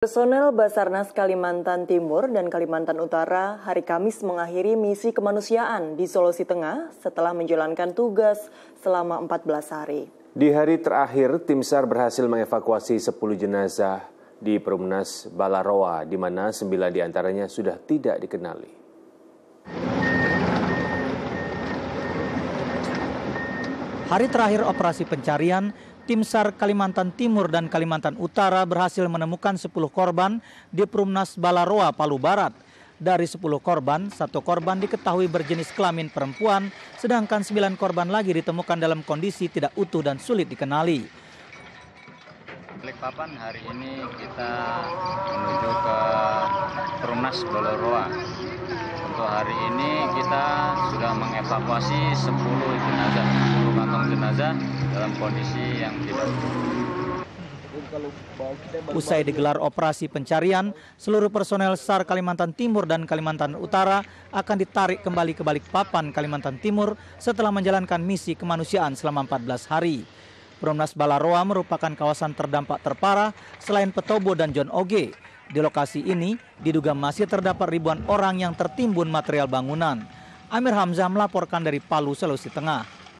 Personel Basarnas Kalimantan Timur dan Kalimantan Utara hari Kamis mengakhiri misi kemanusiaan di Sulawesi Tengah setelah menjalankan tugas selama 14 hari. Di hari terakhir, tim SAR berhasil mengevakuasi 10 jenazah di Perumnas Balaroa, di mana 9 diantaranya sudah tidak dikenali. Hari terakhir operasi pencarian, Tim SAR Kalimantan Timur dan Kalimantan Utara berhasil menemukan 10 korban di Perumnas Balaroa, Palu Barat. Dari 10 korban, satu korban diketahui berjenis kelamin perempuan, sedangkan 9 korban lagi ditemukan dalam kondisi tidak utuh dan sulit dikenali. Balikpapan hari ini kita menuju ke Perumnas Balaroa. Untuk hari ini kita sudah mengevakuasi 10 jenazah, 10 kantong jenazah dalam kondisi yang tidak Usai digelar operasi pencarian, seluruh personel SAR Kalimantan Timur dan Kalimantan Utara akan ditarik kembali ke Balikpapan, Kalimantan Timur setelah menjalankan misi kemanusiaan selama 14 hari. Bromnas Balaroa merupakan kawasan terdampak terparah selain Petobo dan John Oge. Di lokasi ini diduga masih terdapat ribuan orang yang tertimbun material bangunan. Amir Hamzah melaporkan dari Palu, Sulawesi Tengah.